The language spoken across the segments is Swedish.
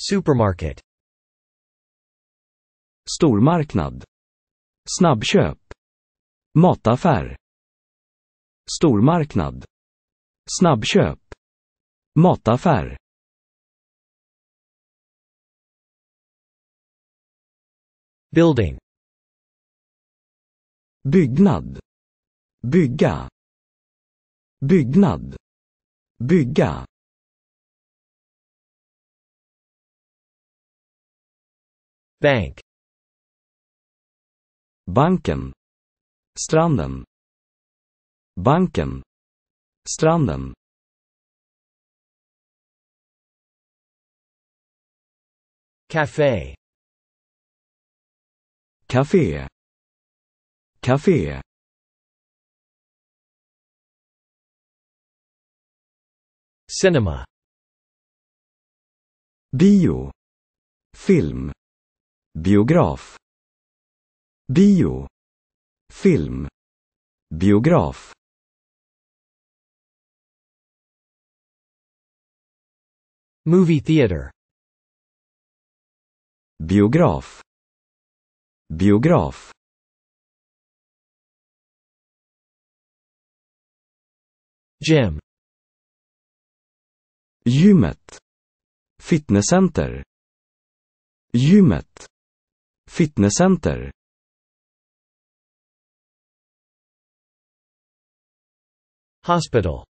Supermarket. Stormarknad. Snabbköp. Mataffär. Stormarknad. Snabbköp. Mataffär. Building. Byggnad. Bygga. Byggnad. Bygga. Bank Banken Stranden Banken Stranden Café Café Café Cinema Bio Film biograf bio film biograf movie theater biograf biograf gym gymmet fitnesscenter gymmet Fitnesscenter Hospital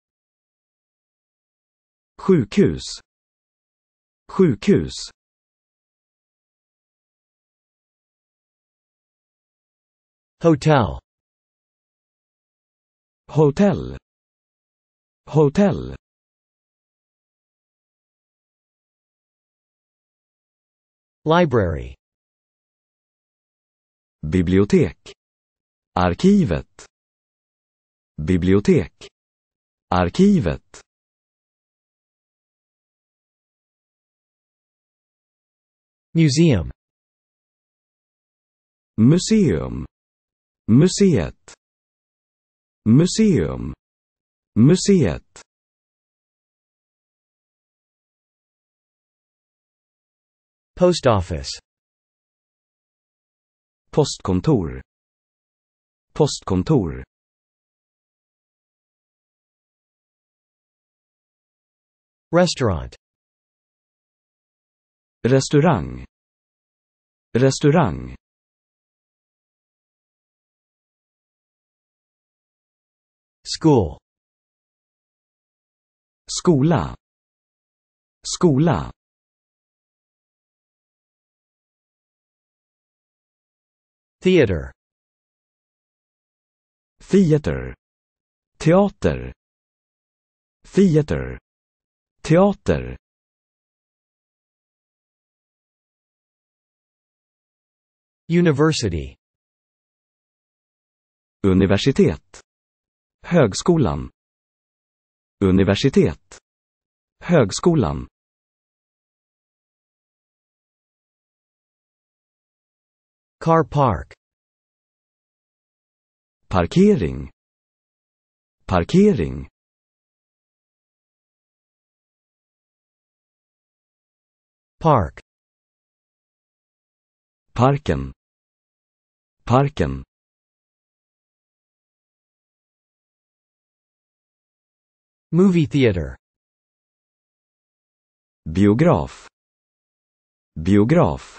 Sjukhus Sjukhus Hotel Hotel Hotel Library Bibliotek. Arkivet. Bibliotek. Arkivet. Museum. Museum. Museet. Museum. Museet. Post office postkontor postkontor restaurant restaurang restaurang school skola skola Theater. Theater. Teater. Theater. Teater. University. Universitet. Högskolan. Universitet. Högskolan. Car park. Parkering. Parkering. Park. Parken. Parken. Movie theater. Biograf. Biograf.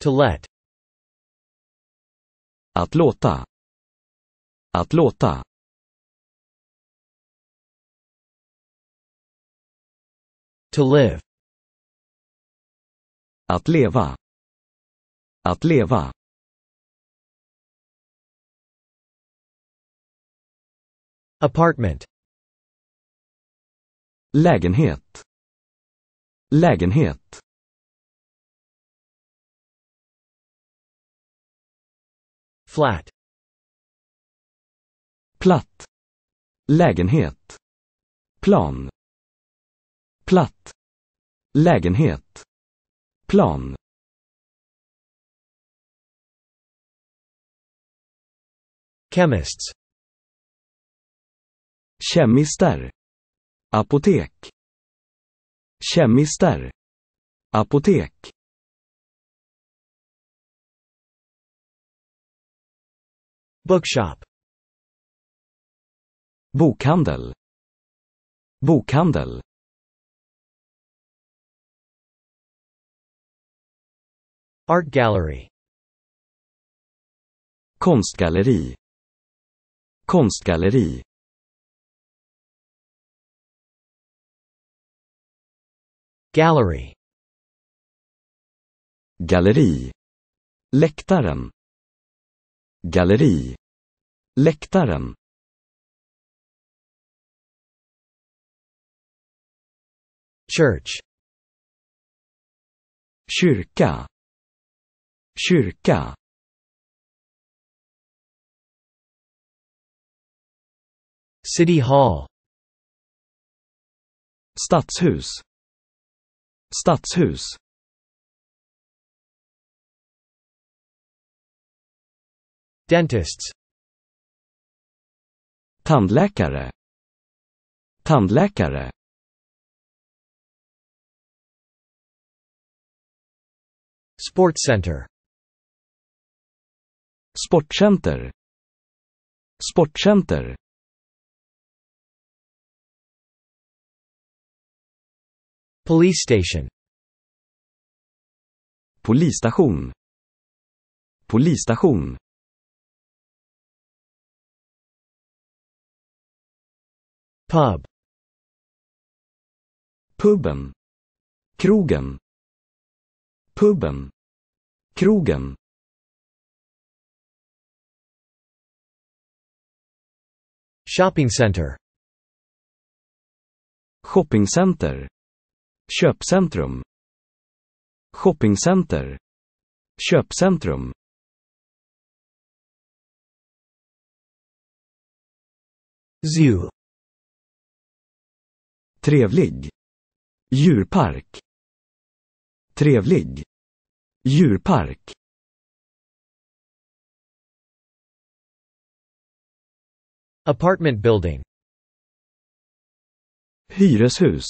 To let. Att låta. Att låta. To live. Att leva. Att leva. Apartment. Lägenhet. Lägenhet. Flat. Platt. Lägenhet. Plan. Platt. Lägenhet. Plan. Chemists. Kemister. Apotek. Kemister. Apotek. Bookshop Bokhandel Bokhandel Art gallery Konstgalleri Konstgalleri Gallery Galleri Läktaren Galleri. Läktaren. Church. Kyrka. Kyrka. City Hall. Stadshus. Stadshus. Dentists. Tandläkare. Tandläkare. Sportcenter. Sportcenter. Sportcenter. Police station. Polisstation. Polisstation. Pub. Puben. Krogen. Puben. Krogen. Shopping center. Shoppingcenter. Köpcentrum. Shoppingcenter. Köpcentrum. Zoo. Trevlig. Djurpark. Trevlig. Djurpark. Apartment building. Hyreshus.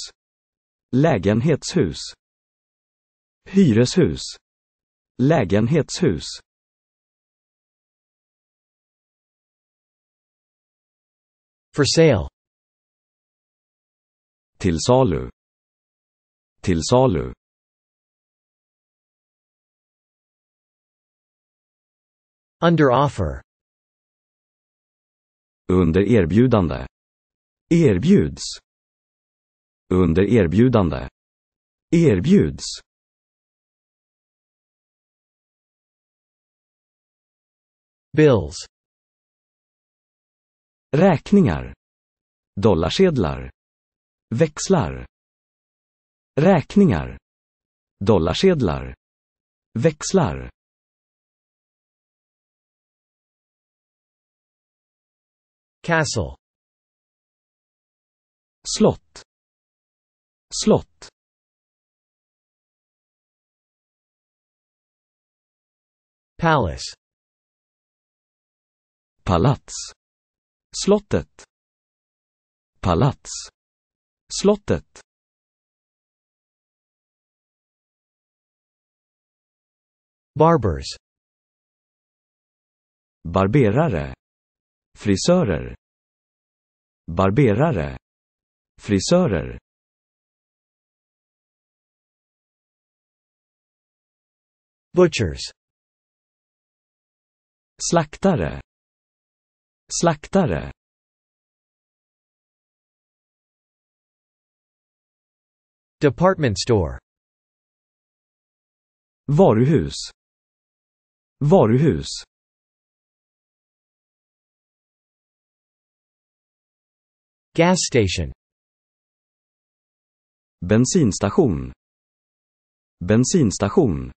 Lägenhetshus. Hyreshus. Lägenhetshus. For sale. Till salu. Till salu. Under offer. Under erbjudande. Erbjuds. Under erbjudande. Erbjuds. Bills. Räkningar. Dollarsedlar. Växlar. Räkningar. Dollarsedlar. Växlar. Castle. Slott. Slott. Palace. Palats. Slottet. Palats. Slottet Barbers Barberare Frisörer Barberare Frisörer Butchers Slaktare Slaktare Department store. Varuhus. Varuhus. Gas station. Bensinstation. Bensinstation.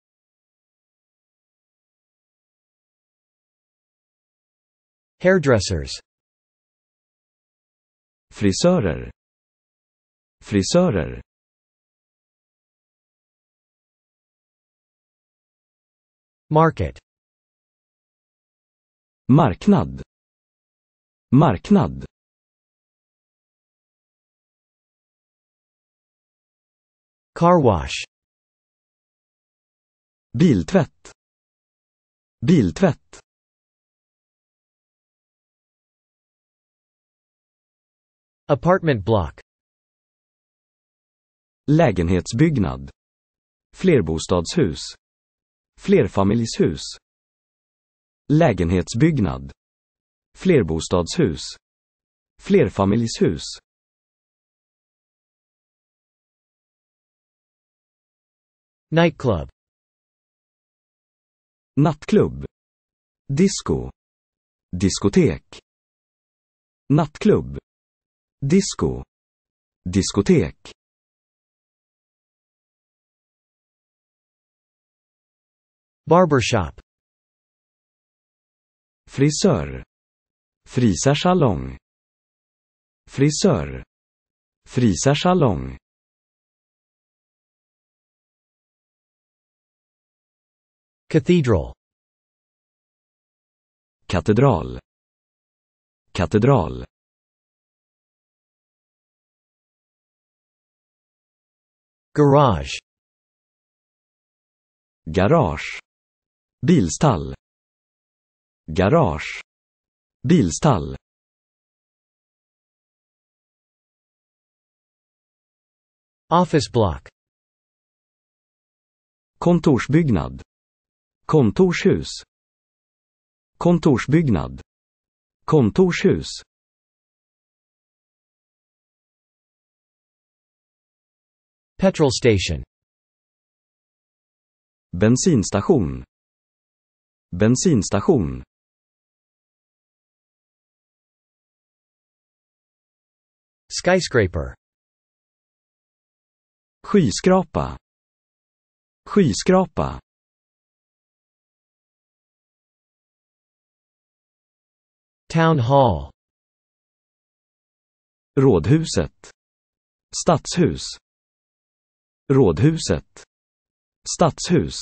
Hairdressers. Frisörer. Frisörer. Market. Marknad. Marknad. Car wash. Biltvätt. Biltvätt. Apartment block. Lägenhetsbyggnad. Flerbostadshus. Flerfamiljshus. Lägenhetsbyggnad. Flerbostadshus. Flerfamiljshus. Nightclub. Nattklubb. Disco. Diskotek. Nattklubb. Disco. Diskotek. Barbershop Frisör Frisörsalong Frisör Frisörsalong Cathedral Katedral Katedral Garage Garage Bilstall. Garage. Bilstall. Office block. Kontorsbyggnad. Kontorshus. Kontorsbyggnad. Kontorshus. Petrol station. Bensinstation bensinstation skyscraper skyskrapa skyskrapa town hall rådhuset stadshus rådhuset stadshus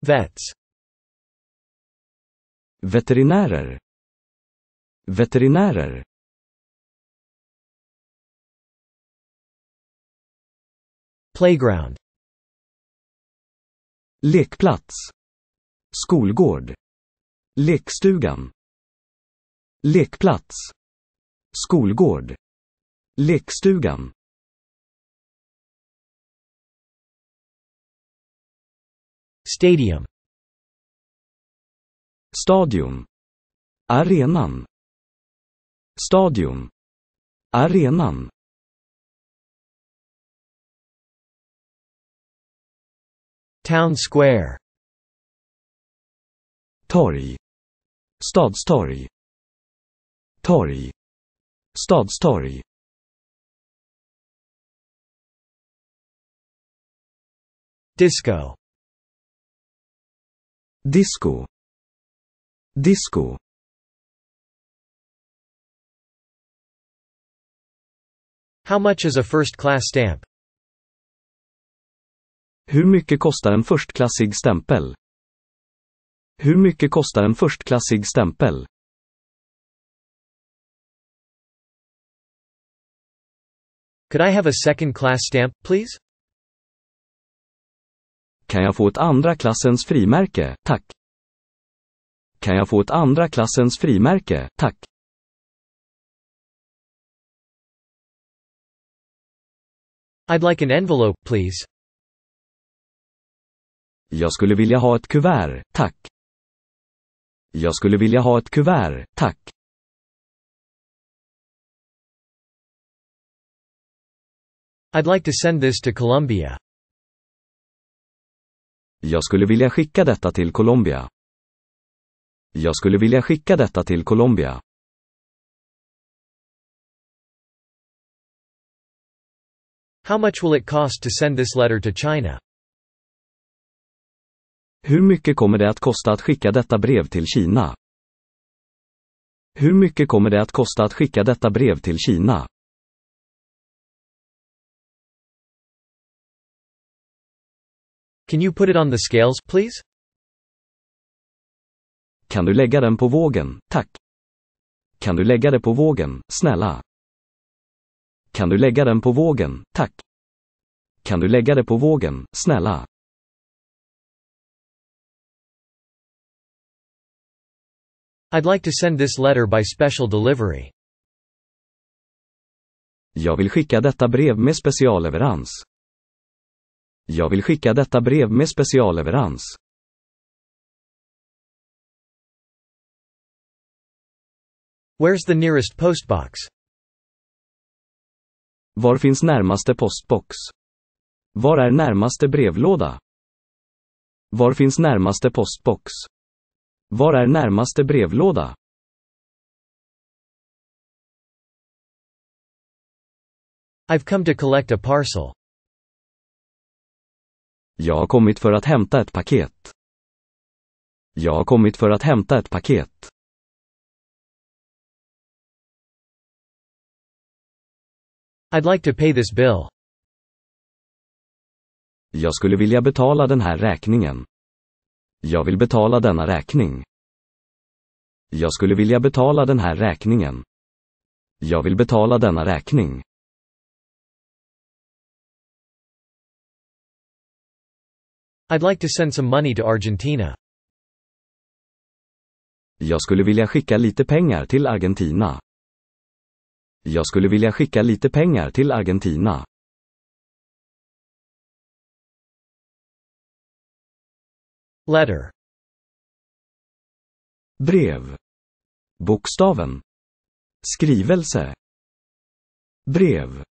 Vets. Veterinärer. Veterinärer. Playground. Lekplats. Skolgård. Lekstugan. Lekplats. Skolgård. Lekstugan. Stadium Stadium Arenan Stadium Arenan Town Square Torg Stadstorg Torg Stadstorg Disco disco disco How much is a first class stamp? Hur mycket kostar en förstklassig stämpel? Hur mycket kostar en förstklassig stämpel? Could I have a second class stamp, please? Kan jag få ett andra klassens frimärke, tack? Kan jag få ett andra klassens frimärke, tack? I'd like an envelope, please. Jag skulle vilja ha ett kuvert, tack. Jag skulle vilja ha ett kuvert, tack. I'd like to send this to Colombia. Jag skulle vilja skicka detta till Colombia. Jag skulle vilja skicka detta till Colombia. How much will it cost to send this letter to China? Hur mycket kommer det att kosta att skicka detta brev till Kina? Hur mycket kommer det att kosta att skicka detta brev till Kina? Can you put it on the scales, please? Kan du lägga den på vågen, tack? Kan du lägga det på vågen, snälla? Kan du lägga den på vågen, tack? Kan du lägga det på vågen, snälla? I'd like to send this letter by special delivery. Jag vill skicka detta brev med specialleverans. Jag vill skicka detta brev med specialleverans. Where's the nearest postbox? Var finns närmaste postbox? Var är närmaste brevlåda? Var finns närmaste postbox? Var är närmaste brevlåda? I've come to collect a parcel. Jag har kommit för att hämta ett paket. Jag har kommit för att hämta ett paket. I'd like to pay this bill. Jag skulle vilja betala den här räkningen. Jag vill betala denna räkning. Jag skulle vilja betala den här räkningen. Jag vill betala denna räkning. I'd like to send some money to Argentina. Jag skulle vilja skicka lite pengar till Argentina. Jag skulle vilja skicka lite pengar till Argentina. Letter. Brev. Bokstaven. Skrivelse. Brev.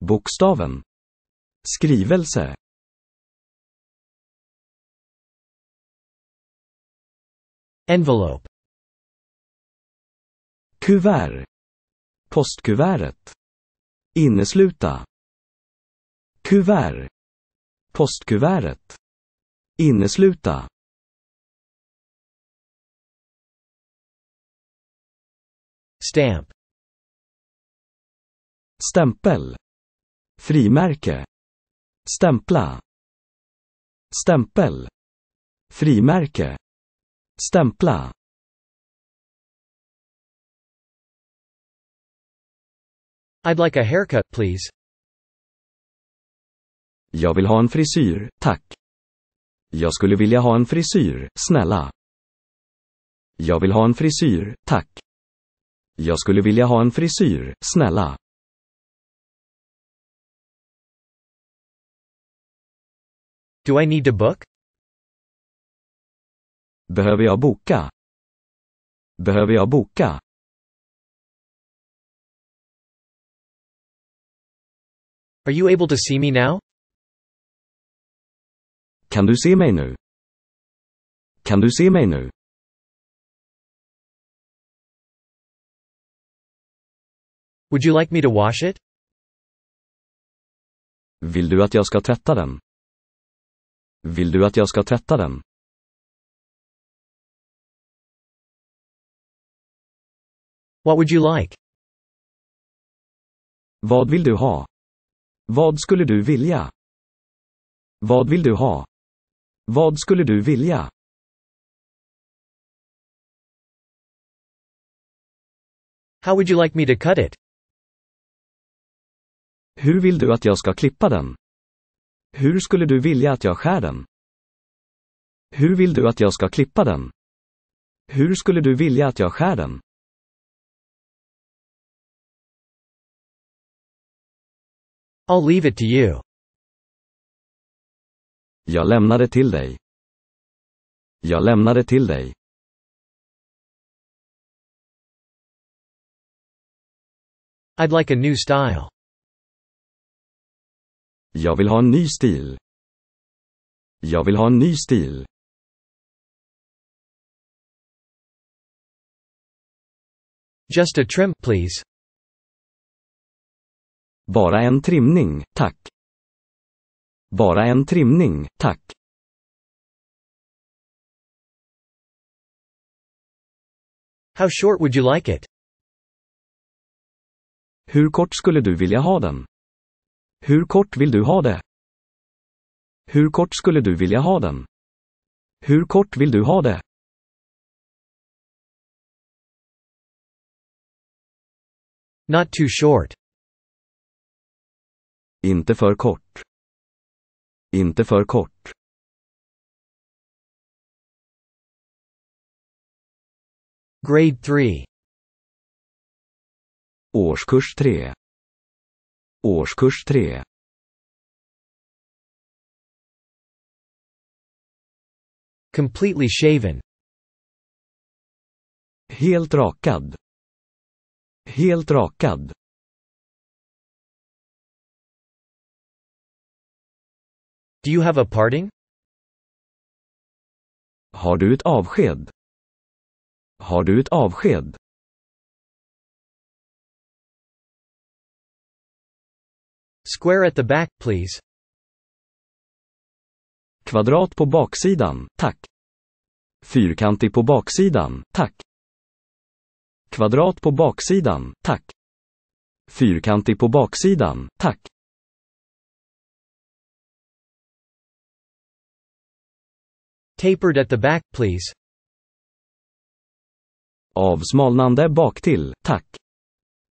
Bokstaven. Skrivelse. Envelope. Kuvert. Postkuvertet. Innesluta. Kuvert. Postkuvertet. Innesluta. Stamp. Stämpel. Frimärke. Stämpla. Stämpel. Frimärke. Stämpla I'd like a haircut, please. Jag vill ha en frisyr, tack. Jag skulle vilja ha en frisyr, snälla. Jag vill ha en frisyr, tack. Jag skulle vilja ha en frisyr, snälla. Do I need to book? Behöver jag boka? Behöver jag boka? Are you able to see me now? Kan du se mig nu? Kan du se mig nu? Would you like me to wash it? Vill du att jag ska tvätta den? Vill du att jag ska tvätta den? What would you like? Vad vill du ha? Vad skulle du vilja? Vad vill du ha? Vad skulle du vilja? How would you like me to cut it? Hur vill du att jag ska klippa den? Hur skulle du vilja att jag skär den? Hur vill du att jag ska klippa den? Hur skulle du vilja att jag skär den? I'll leave it to you. Jag lämnar det till dig. Jag lämnar det till dig. I'd like a new style. Jag vill ha en ny stil. Jag vill ha en ny stil. Just a trim, please. Bara en trimning, tack. Bara en trimning, tack. How short would you like it? Hur kort skulle du vilja ha den? Hur kort vill du ha det? Hur kort skulle du vilja ha den? Hur kort vill du ha det? Not too short. Inte för kort. Inte för kort. Grade 3 Årskurs 3 Årskurs 3 Completely shaven Helt rakad. Helt rakad. Do you have a parting? Har du ett avsked? Har du ett avsked? Square at the back, please. Kvadrat på baksidan, tack. Fyrkantig på baksidan, tack. Kvadrat på baksidan, tack. Fyrkantig på baksidan, tack. Tapered at the back, please. Avsmalnande baktill, tack.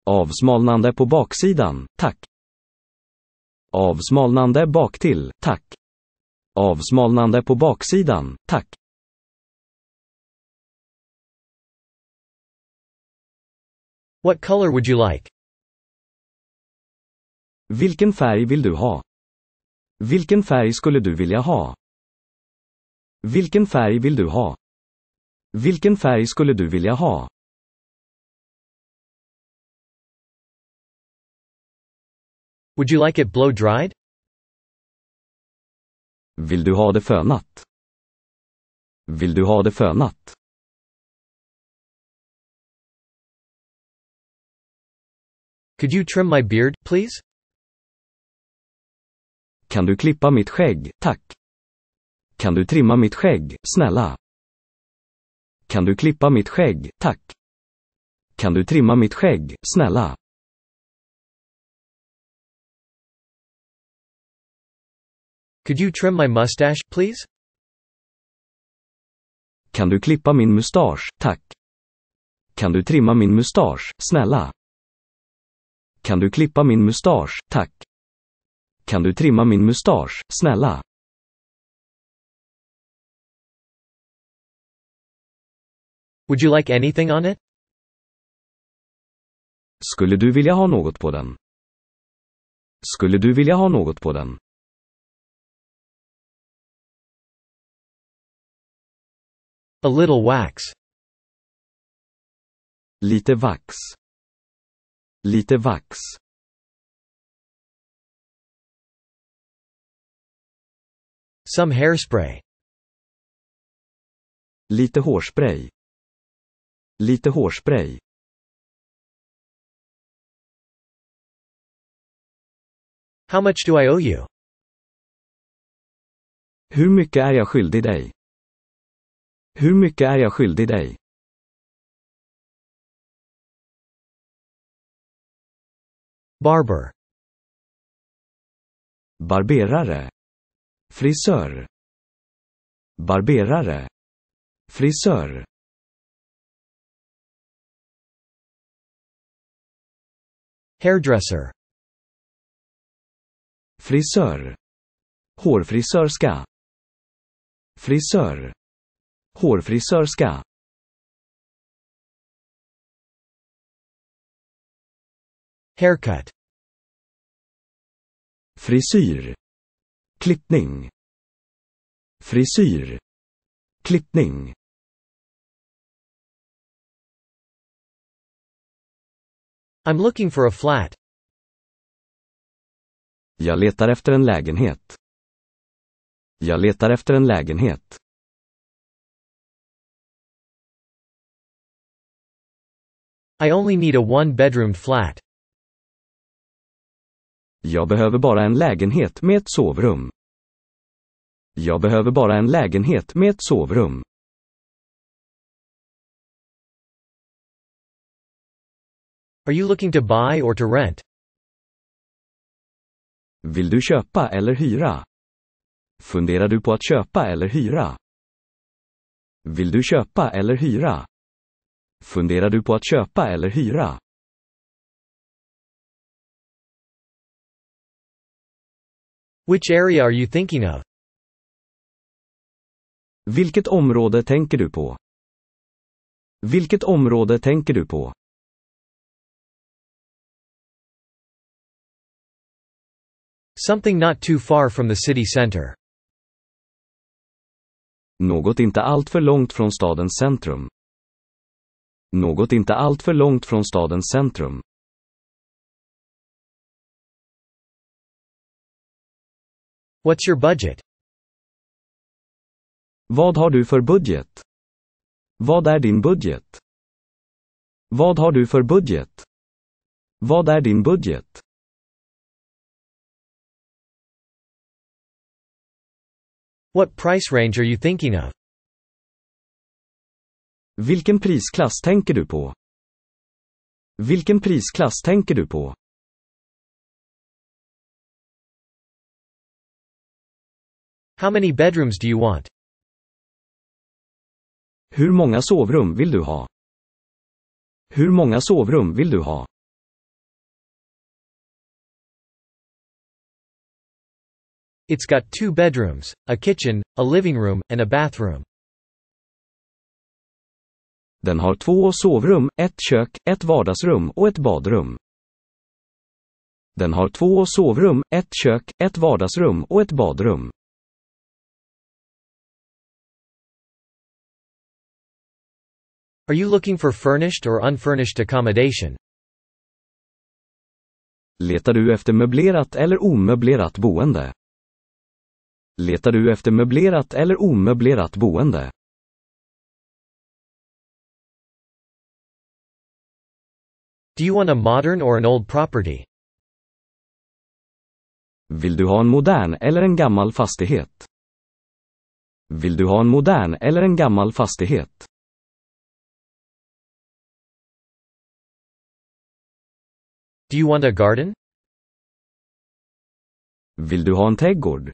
Avsmalnande på baksidan, tack. Avsmalnande baktill, tack. Avsmalnande på baksidan, tack. What color would you like? Vilken färg vill du ha? Vilken färg skulle du vilja ha? Vilken färg vill du ha? Vilken färg skulle du vilja ha? Would you like it blow dried? Vill du ha det fönat? Vill du ha det fönat? Could you trim my beard, please? Kan du klippa mitt skägg, tack? Kan du trimma mitt skägg, snälla? Kan du klippa mitt skägg, tack? Kan du trimma mitt skägg, snälla? Could you trim my mustache, please? Kan du klippa min mustasch, tack? Kan du trimma min mustasch, snälla? Kan du klippa min mustasch, tack? Kan du trimma min mustasch, snälla? Would you like anything on it? Skulle du vilja ha något på den? Skulle du vilja ha något på den? A little wax. Lite vax. Lite vax. Some hairspray. Lite hårspray. Lite hårspray. How much do I owe you? Hur mycket är jag skyldig dig? Hur mycket är jag skyldig dig? Barber. Barberare. Frisör. Barberare. Frisör. Hairdresser. Frisör. Hårfrisörska. Frisör. Hårfrisörska. Haircut. Frisyr. Klippning. Frisyr. Klippning. I'm looking for a flat. Jag letar efter en lägenhet. Jag letar efter en lägenhet. I only need a one bedroom flat. Jag behöver bara en lägenhet med ett sovrum. Jag behöver bara en lägenhet med ett sovrum. Are you looking to buy or to rent? Vill du köpa eller hyra? Funderar du på att köpa eller hyra? Vill du köpa eller hyra? Funderar du på att köpa eller hyra? Which area are you thinking of? Vilket område tänker du på? Vilket område tänker du på? Something not too far from the city center. Något inte allt för långt från stadens centrum. Något inte allt för långt från stadens centrum. What's your budget? Vad har du för budget? Vad är din budget? Vad har du för budget? Vad är din budget? What price range are you thinking of? Vilken prisklass tänker du på? Vilken prisklass tänker du på? How many bedrooms do you want? Hur många sovrum vill du ha? Hur många sovrum vill du ha? It's got two bedrooms, a kitchen, a living room, and a bathroom. Den har två sovrum, ett kök, ett vardagsrum och ett badrum. Den har två sovrum, ett kök, ett vardagsrum och ett badrum. Are you looking for furnished or unfurnished accommodation? Letar du efter möblerat eller omöblerat boende? Letar du efter möblerat eller omöblerat boende? Do you want a modern or an old property? Vill du ha en modern eller en gammal fastighet? Vill du ha en modern eller en gammal fastighet? Do you want a garden? Vill du ha en trädgård?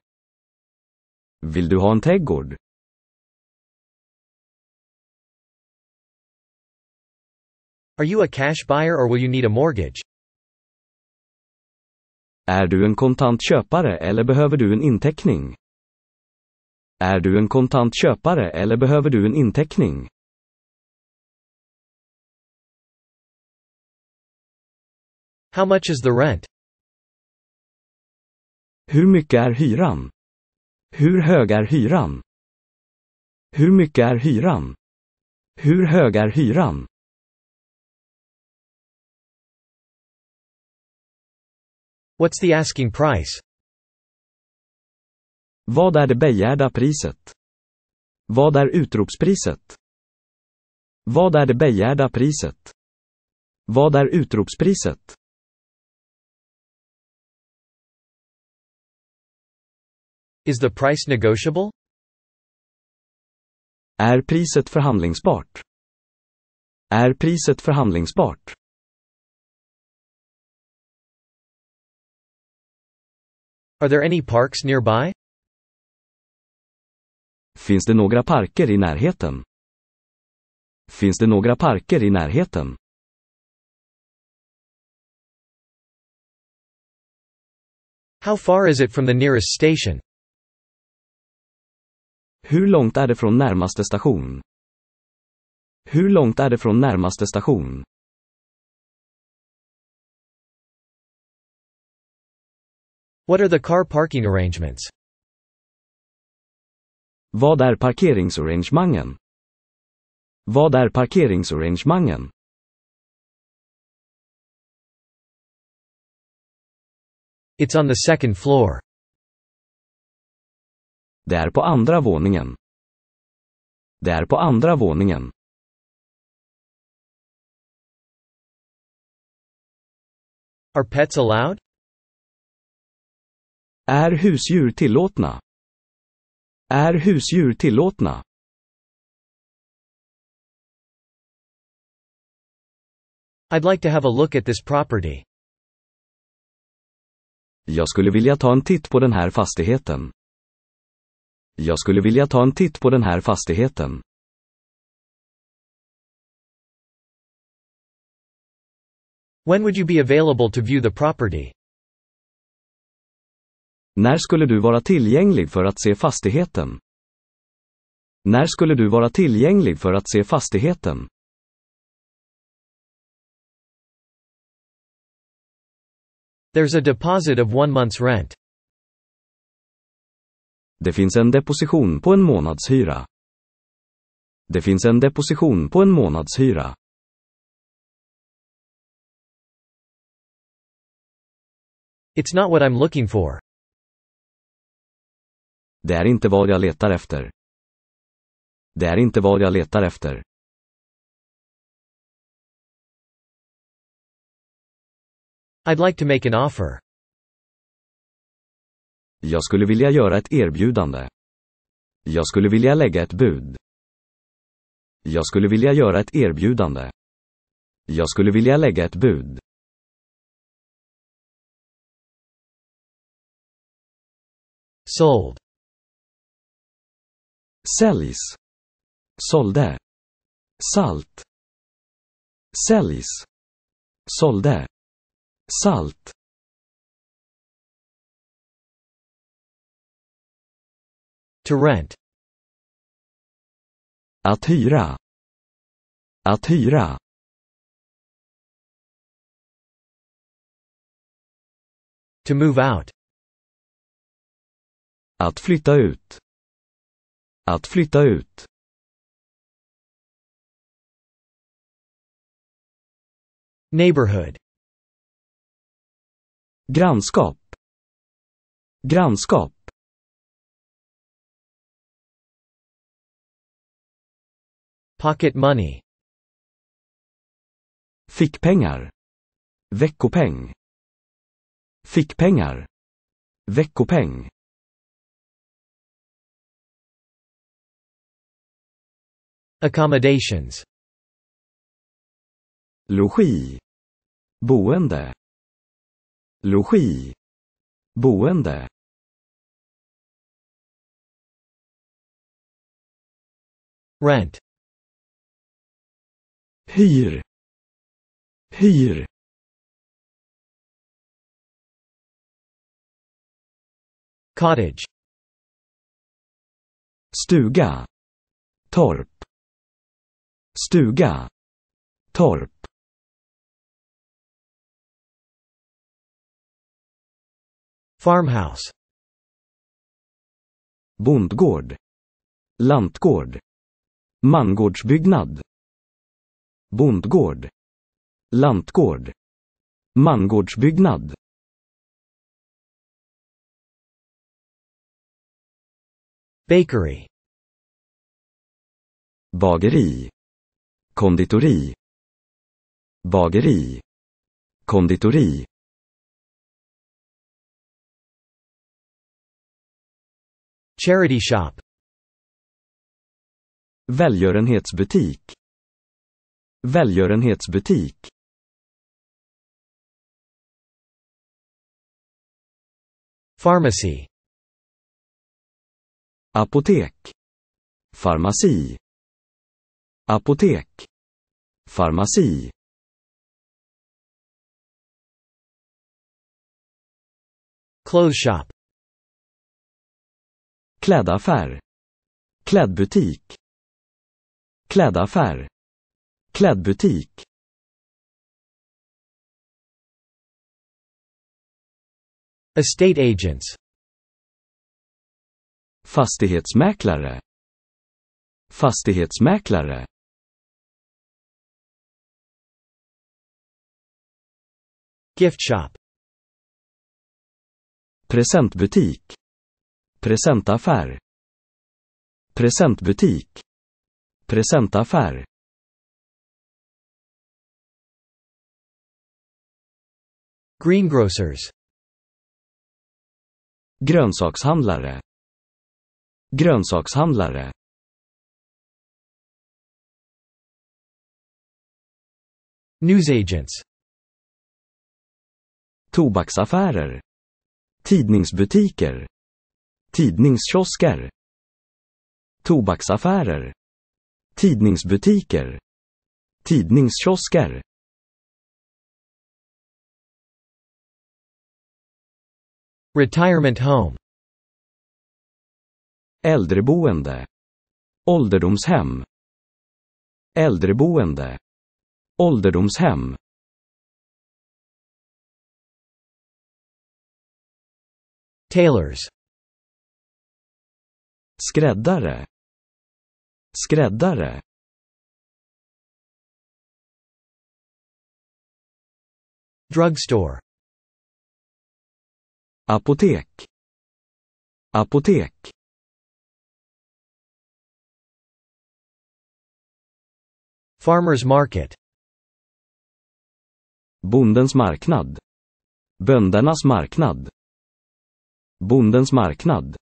Vill du ha en trädgård? Are you a cash buyer or will you need a mortgage? Är du en kontantköpare eller behöver du en inteckning? Är du en kontantköpare eller behöver du en inteckning? How much is the rent? Hur mycket är hyran? Hur hög är hyran? Hur mycket är hyran? Hur hög är hyran? What's the asking price? Vad är det begärda priset? Vad är utropspriset? Vad är det begärda priset? Vad är utropspriset? Is the price negotiable? Är priset förhandlingsbart? Är priset förhandlingsbart? Are there any parks nearby? Finns det några parker i närheten? Finns det några parker i närheten? How far is it from the nearest station? Hur långt är det från närmaste station? Hur långt är det från närmaste station? What are the car parking arrangements? Vad är parkeringsarrangemangen? Vad är parkeringsarrangemangen? It's on the second floor. Det är på andra våningen. Det är på andra våningen. Are pets allowed? Är husdjur tillåtna? Är husdjur tillåtna? I'd like to have a look at this property. Jag skulle vilja ta en titt på den här fastigheten. Jag skulle vilja ta en titt på den här fastigheten. When would you be available to view the property? När skulle du vara tillgänglig för att se fastigheten? När skulle du vara tillgänglig för att se fastigheten? There's a deposit of one month's rent. Det finns en deposition på en månadshyra. Det finns en deposition på en månadshyra. It's not what I'm looking for. Det är inte vad jag letar efter. Det är inte vad jag letar efter. I'd like to make an offer. Jag skulle vilja göra ett erbjudande. Jag skulle vilja lägga ett bud. Jag skulle vilja göra ett erbjudande. Jag skulle vilja lägga ett bud. Sold. Säljs. Sålde. Salt. Säljs. Sålde. Salt. To rent. Att hyra. Att hyra. To move out. Att flytta ut. Att flytta ut. Neighborhood. Grannskap. Grannskap. Pocket money. Fickpengar. Veckopeng. pengar. Veckopeng. Accommodations. Logi. Boende. Logi. Boende. Rent. hyr hyr cottage stuga torp stuga torp farmhouse bondgård lantgård mangårdsbyggnad bondgård, lantgård, mangårdsbyggnad. Bakery. Bageri. Konditori. Bageri. Konditori. Charity shop. Välgörenhetsbutik. Välgörenhetsbutik Pharmacy Apotek Farmaci Apotek Farmaci Clothes shop Klädaffär Klädbutik Klädaffär Klädbutik Estate agents Fastighetsmäklare Fastighetsmäklare Gift shop Presentbutik Presentaffär Presentbutik Presentaffär Greengrocers Grönsakshandlare Grönsakshandlare Newsagents Tobaksaffärer Tidningsbutiker Tidningskiosker Tobaksaffärer Tidningsbutiker Tidningskiosker Retirement home. Äldreboende. Ålderdomshem. Äldreboende. Ålderdomshem. Tailors. Skräddare. Skräddare. Drugstore. Apotek. Apotek. Farmers market. Bondens marknad. Böndernas marknad. Bondens marknad.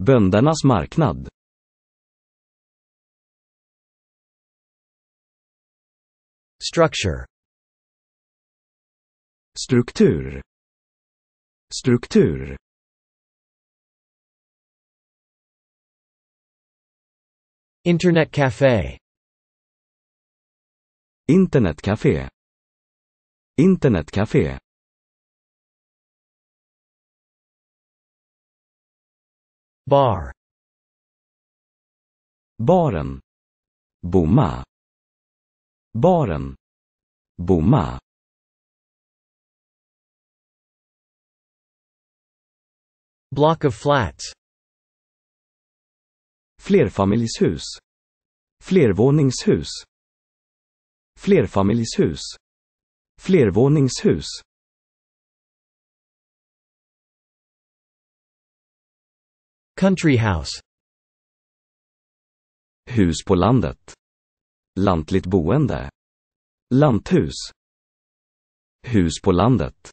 Böndernas marknad. Structure. Struktur struktur Internet café Internet café Internet café Bar Baren Bomma Baren Bomma Block of flats. Flerfamiljshus. Flervåningshus. Flerfamiljshus. Flervåningshus. Country house. Hus på landet. Lantligt boende. Lanthus. Hus på landet.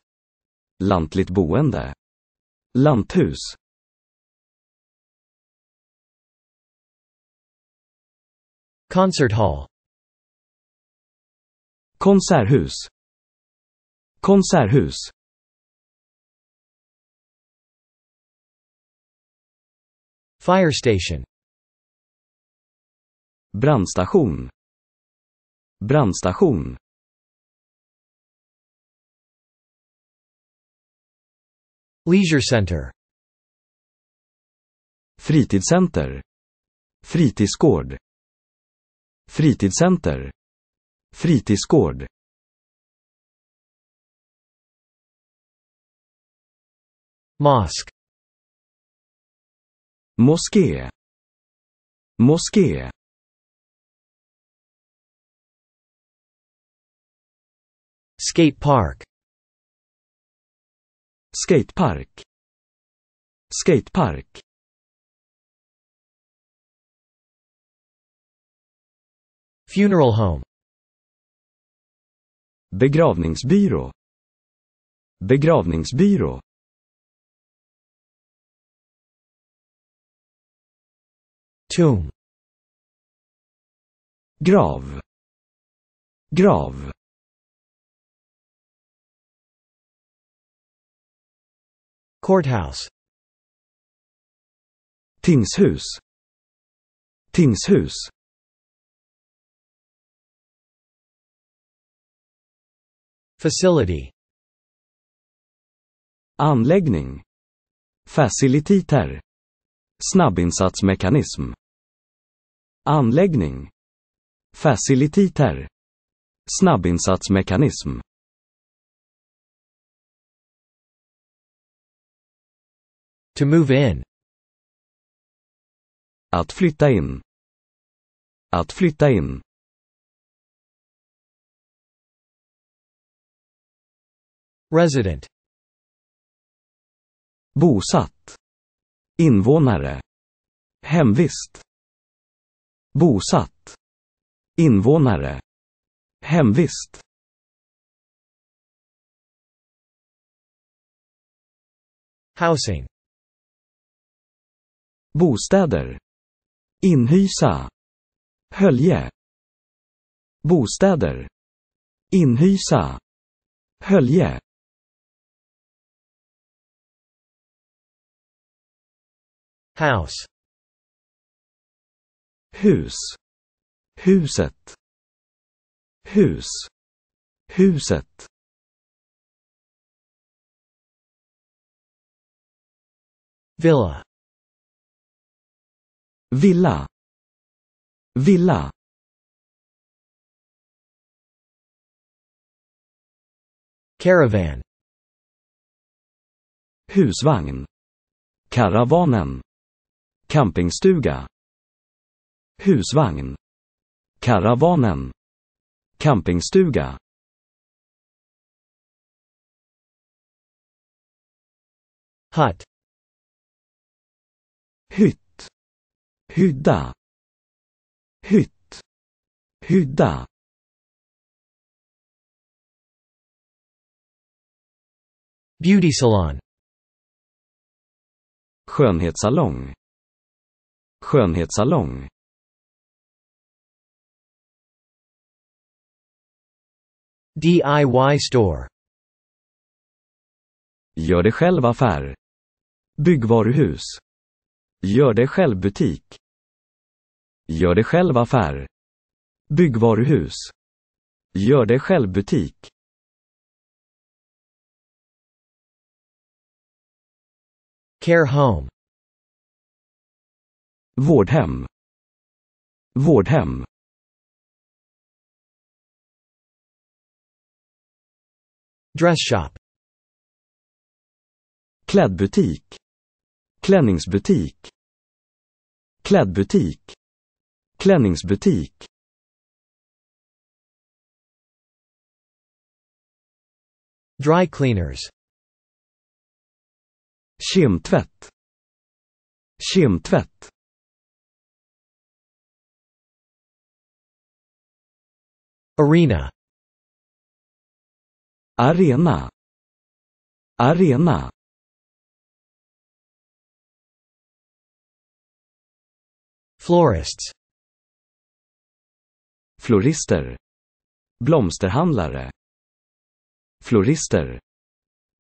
Lantligt boende. Lamphus Concert hall Konserthus Konserthus Fire station Brandstation Brandstation Leisure center. Fritidscenter. Fritidsgård. Fritidscenter. Fritidsgård. Mosque. Moské. Moské. Skate park skatepark skatepark funeral home begravningsbyrå begravningsbyrå tomb grav grav Courthouse Tingshus Tingshus Facility Anläggning Faciliteter Snabbinsatsmekanism Anläggning Faciliteter Snabbinsatsmekanism To move in. Att flytta in. Att flytta in. Resident. Bosatt. Invånare. Hemvist. Bosatt. Invånare. Hemvist. Housing. Bostäder. Inhysa. Hölje. Bostäder. Inhysa. Hölje. House. Hus. Huset. Hus. Huset. Villa villa villa caravan husvagn karavanen campingstuga husvagn karavanen campingstuga hut hytt Hydda. Hytt. Hydda. Beauty salon. Skönhetssalong. Skönhetssalong. DIY store. Gör det själv affär. Byggvaruhus. Gör det själv-butik. Gör det själv-affär. Byggvaruhus. Gör det själv-butik. Care home. Vårdhem. Vårdhem. Dress shop. Klädbutik. Klänningsbutik. Klädbutik. Klänningsbutik. Dry cleaners. Kemtvätt. Kemtvätt. Arena. Arena. Arena. Florists. Florister. Blomsterhandlare. Florister.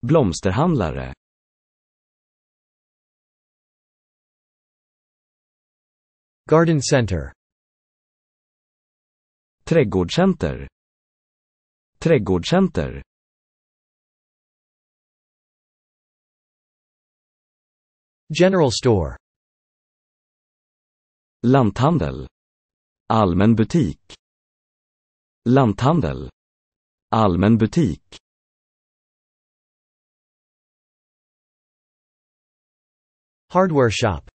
Blomsterhandlare. Garden Center. Trädgårdscenter. Trädgårdscenter. General Store Lanthandel. Allmän butik. Lanthandel. Allmän butik. Hardware shop.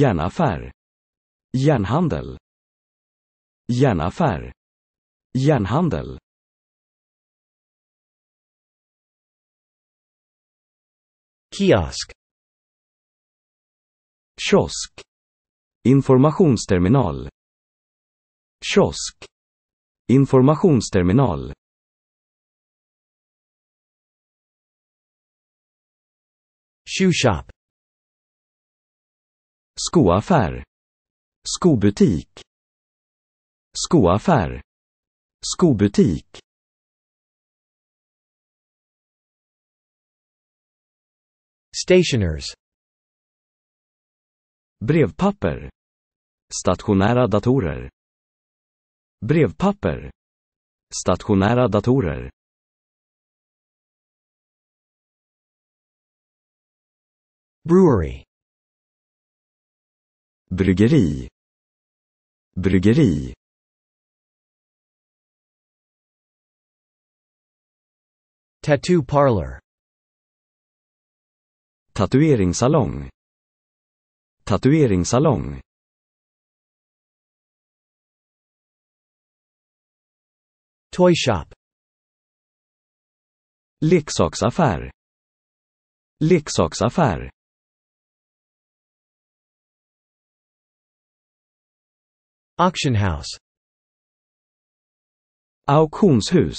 Järnaffär. Järnhandel. Järnaffär. Järnhandel. Kiosk kiosk informationsterminal kiosk informationsterminal shoe shop skoaffär skobutik skoaffär skobutik stationers Brevpapper. Stationära datorer. Brevpapper. Stationära datorer. Brewery. Bryggeri. Bryggeri. Tattoo parlor. Tatueringssalong. Tatueringssalong. Toy shop. Leksaksaffär. Leksaksaffär. Auction house. Auktionshus.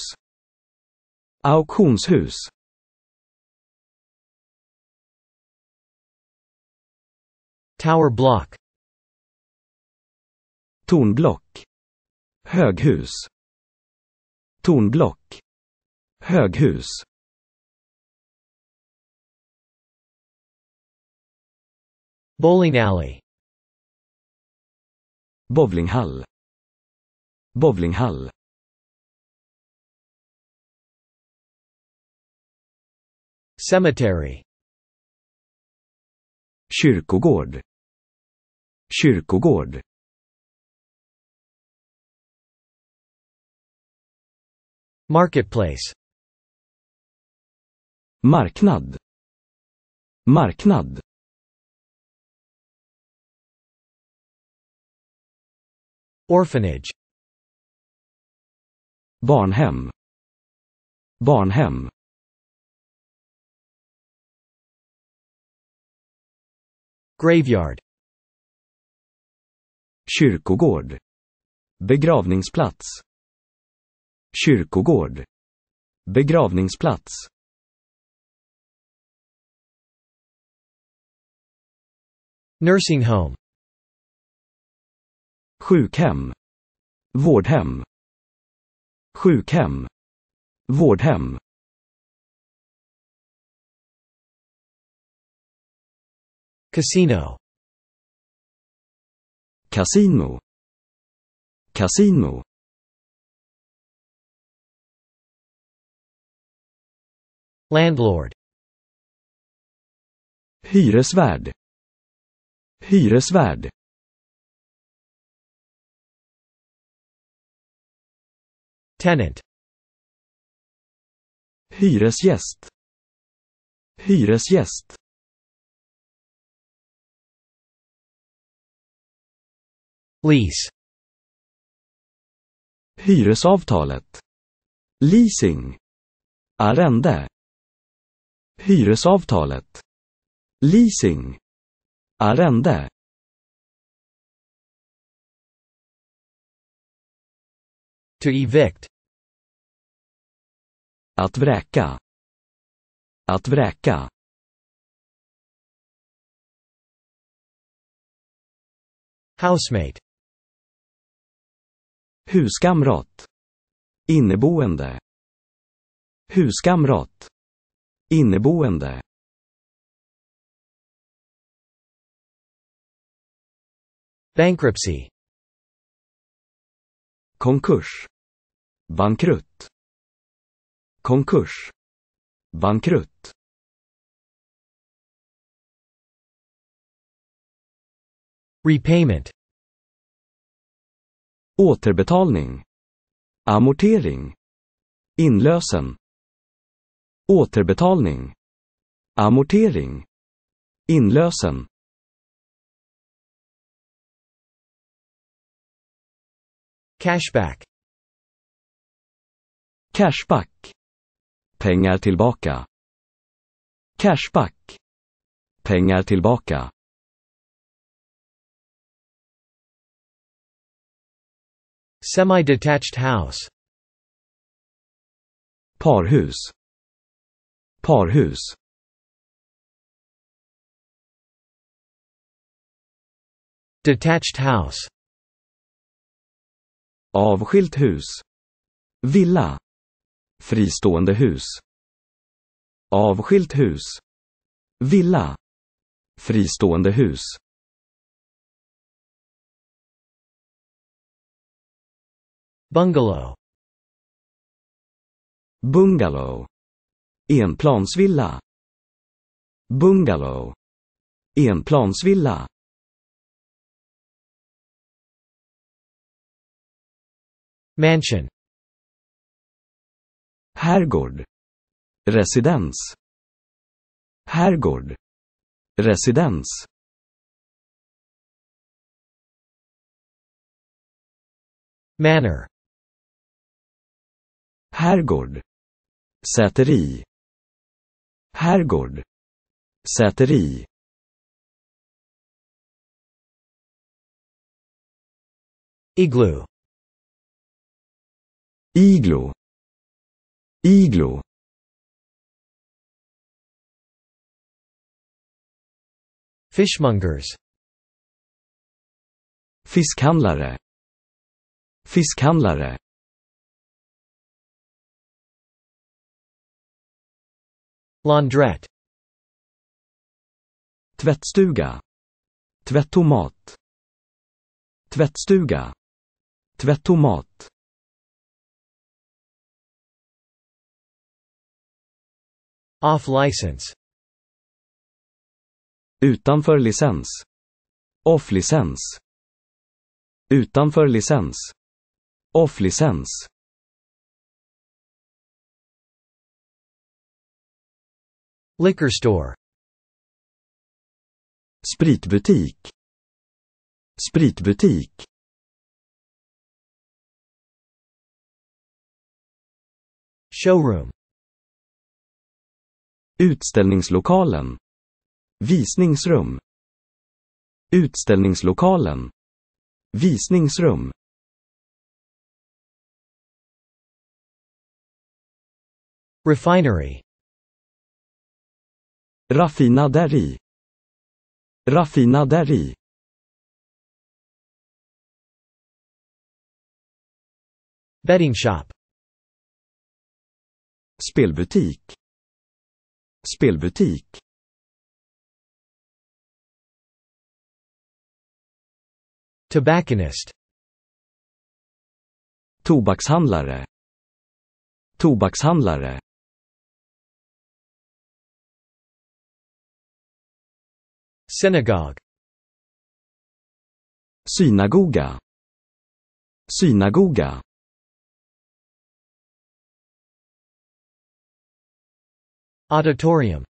Auktionshus. Tower block. Tornblock. Höghus. Tornblock. Höghus. Bowling alley. Bowlinghall. Bowlinghall. Cemetery kyrkogård kyrkogård marketplace marknad marknad orphanage barnhem barnhem Graveyard. Kyrkogård. Begravningsplats. Kyrkogård. Begravningsplats. Nursing home. Sjukhem. Vårdhem. Sjukhem. Vårdhem. Casino Casino Casino Landlord Hyresvärd Hyresvärd Tenant Hyresgäst Hyresgäst Lease. Hyresavtalet. Leasing. Arrende. Hyresavtalet. Leasing. Arrende. To evict. Att vräka. Att vräka. Housemate. Huskamrat. Inneboende. Huskamrat. Inneboende. Bankruptcy. Konkurs. Bankrutt. Konkurs. Bankrutt. Repayment. Återbetalning. Amortering. Inlösen. Återbetalning. Amortering. Inlösen. Cashback. Cashback. Pengar tillbaka. Cashback. Pengar tillbaka. Semi-detached house Parhus Parhus Detached house Avskilt hus Villa Fristående hus Avskilt hus Villa Fristående hus Bungalow. Bungalow. Enplansvilla. Bungalow. Enplansvilla. Mansion. Herrgård. Residens. Herrgård. Residens. Manor. Herrgård. Säteri. Herrgård. Säteri. Iglu. Iglo. Iglo. Fishmongers. Fiskhandlare. Fiskhandlare. Laundrette. Tvättstuga. Tvättomat. Tvättstuga. Tvättomat. Off license. Utanför licens. Off licens. Utanför licens. Off licens. Liquor store. Spritbutik. Spritbutik. Showroom. Utställningslokalen. Visningsrum. Utställningslokalen. Visningsrum. Refinery Raffinaderi. Raffinaderi. Betting shop. Spelbutik. Spelbutik. Tobacconist. Tobakshandlare. Tobakshandlare. Synagogue. Synagoga. Synagoga. Auditorium.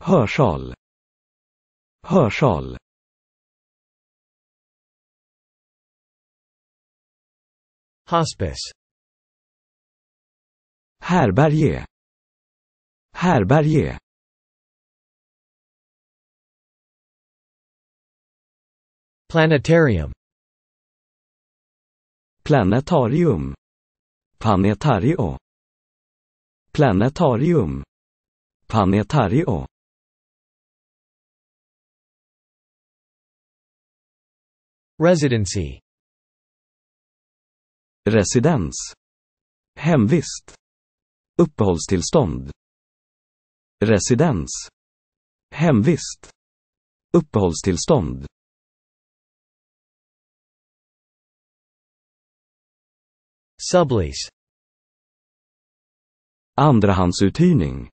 Hörsal. Hörsal. Hospice. Härberge. Härberge. Planetarium. Planetarium. Planetario. Planetarium. Planetario. Residency. Residens. Hemvist. Uppehållstillstånd. Residens. Hemvist. Uppehållstillstånd. sublease andrahandsuthyrning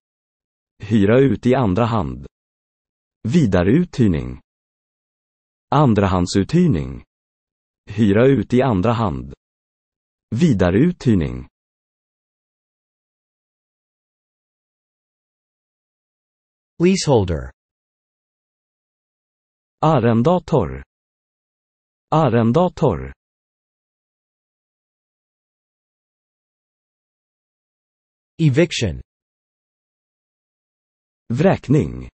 hyra ut i andra hand vidareuthyrning andrahandsuthyrning hyra ut i andra hand vidareuthyrning leaseholder arrendator arrendator Eviction. Vräkning.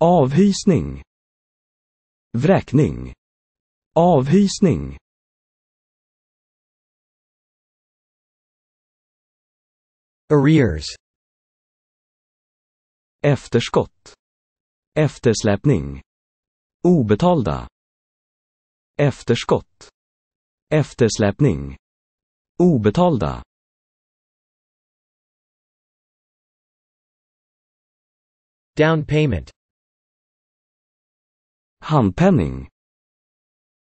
Avhysning. Vräkning. Avhysning. Arrears. Efterskott. Eftersläpning. Obetalda. Efterskott. Eftersläpning. Obetalda. Down payment. handpenning,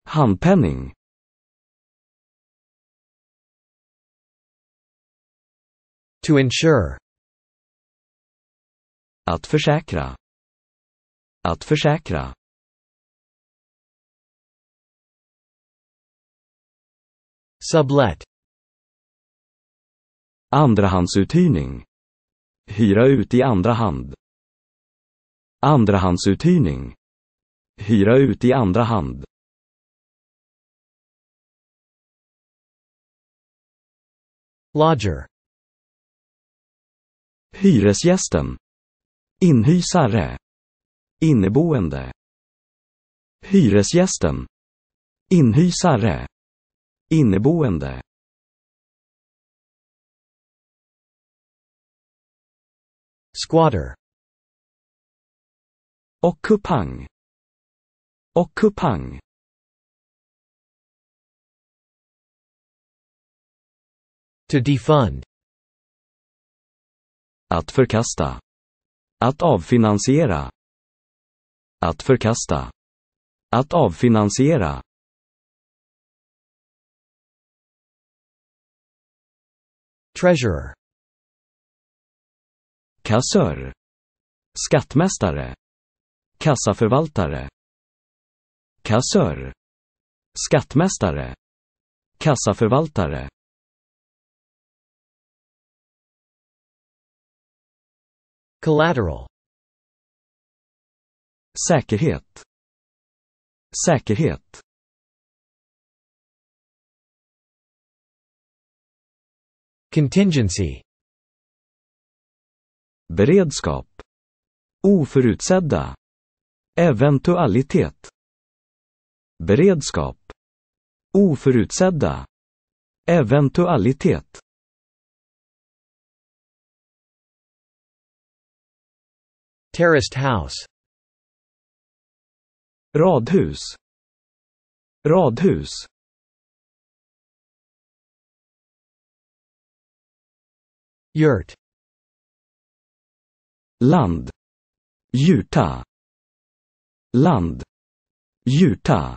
handpenning. To insure. Att försäkra. Att försäkra. Sublet. Andrahandsuthyrning. Hyra ut i andra hand. Andrahandsuthyrning. Hyra ut i andra hand. Lodger. Hyresgästen. Inhysare. Inneboende. Hyresgästen. Inhysare. Inneboende. Squatter. Ockupang. Ockupang. To defund. Att förkasta. Att avfinansiera. Att förkasta. Att avfinansiera. Treasurer. Kassör. Skattmästare kassaförvaltare, kassör, skattmästare, kassaförvaltare. Collateral Säkerhet Säkerhet Contingency Beredskap Oförutsedda Eventualitet. Beredskap. Oförutsedda. Eventualitet. Terraced house. Radhus. Radhus. Yurt. Land. Juta. Land. Utah.